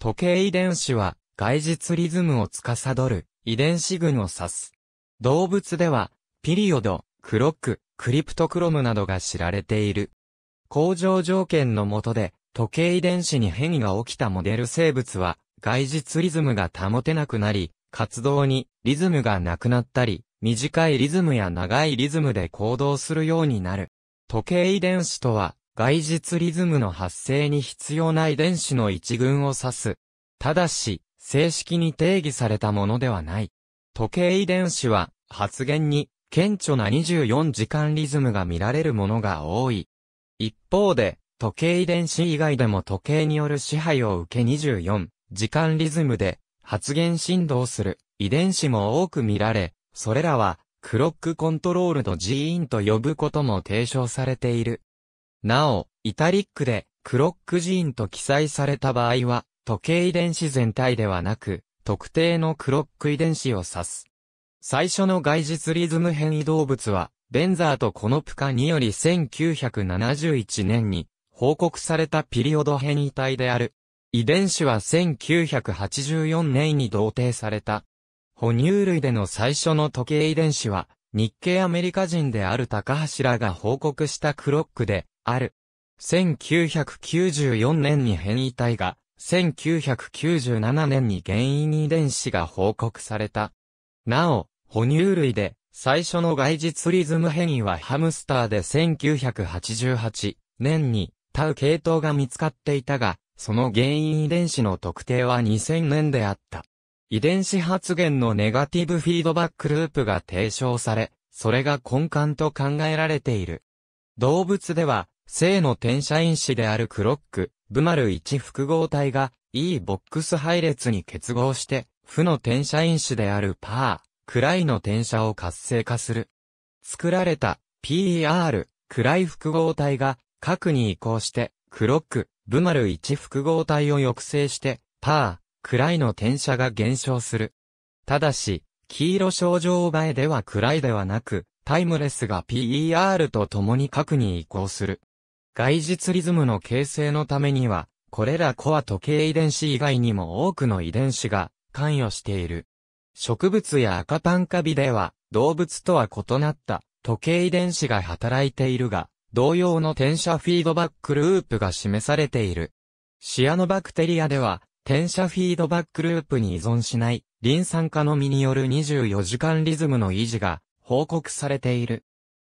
時計遺伝子は、外実リズムを司る遺伝子群を指す。動物では、ピリオド、クロック、クリプトクロムなどが知られている。工場条件の下で、時計遺伝子に変異が起きたモデル生物は、外実リズムが保てなくなり、活動にリズムがなくなったり、短いリズムや長いリズムで行動するようになる。時計遺伝子とは、外実リズムの発生に必要な遺伝子の一群を指す。ただし、正式に定義されたものではない。時計遺伝子は、発現に、顕著な24時間リズムが見られるものが多い。一方で、時計遺伝子以外でも時計による支配を受け24時間リズムで発現振動する遺伝子も多く見られ、それらはクロックコントロールド人ーと呼ぶことも提唱されている。なお、イタリックで、クロックジーンと記載された場合は、時計遺伝子全体ではなく、特定のクロック遺伝子を指す。最初の外実リズム変異動物は、ベンザーとコノプカにより1971年に報告されたピリオド変異体である。遺伝子は1984年に同定された。哺乳類での最初の時計遺伝子は、日系アメリカ人である高橋らが報告したクロックで、ある。1994年に変異体が、1997年に原因遺伝子が報告された。なお、哺乳類で最初の外実リズム変異はハムスターで1988年にタウ系統が見つかっていたが、その原因遺伝子の特定は2000年であった。遺伝子発現のネガティブフィードバックループが提唱され、それが根幹と考えられている。動物では正の転写因子であるクロック、ブマル1複合体が E ボックス配列に結合して、負の転写因子であるパー、クライの転写を活性化する。作られた PER、クライ複合体が核に移行して、クロック、ブマル1複合体を抑制して、パー、クライの転写が減少する。ただし、黄色症状前ではクライではなく、タイムレスが PER と共に核に移行する。外実リズムの形成のためには、これらコア時計遺伝子以外にも多くの遺伝子が関与している。植物や赤パンカビでは、動物とは異なった時計遺伝子が働いているが、同様の転写フィードバックループが示されている。シアノバクテリアでは、転写フィードバックループに依存しない、リン酸化のみによる24時間リズムの維持が報告されている。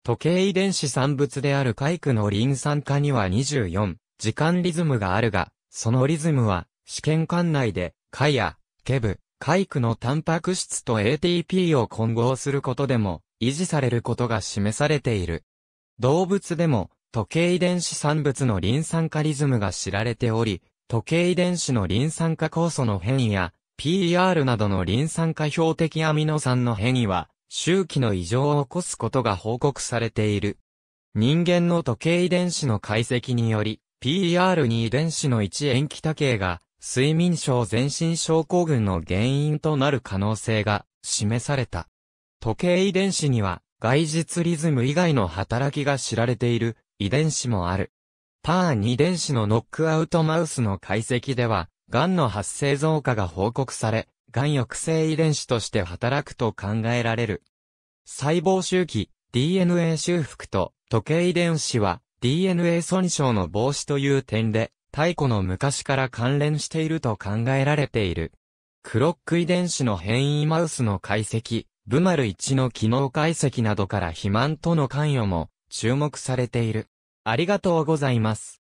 時計遺伝子産物である回区のン酸化には24、時間リズムがあるが、そのリズムは、試験管内で、カや、ケブ、回区のタンパク質と ATP を混合することでも、維持されることが示されている。動物でも、時計遺伝子産物のン酸化リズムが知られており、時計遺伝子のン酸化酵素の変異や、PER などのン酸化標的アミノ酸の変異は、周期の異常を起こすことが報告されている。人間の時計遺伝子の解析により、PR2 遺伝子の1塩基多形が、睡眠症全身症候群の原因となる可能性が示された。時計遺伝子には、外実リズム以外の働きが知られている遺伝子もある。パー2遺伝子のノックアウトマウスの解析では、癌の発生増加が報告され、がん抑制遺伝子として働くと考えられる。細胞周期、DNA 修復と時計遺伝子は DNA 損傷の防止という点で、太古の昔から関連していると考えられている。クロック遺伝子の変異マウスの解析、ブマル1の機能解析などから肥満との関与も注目されている。ありがとうございます。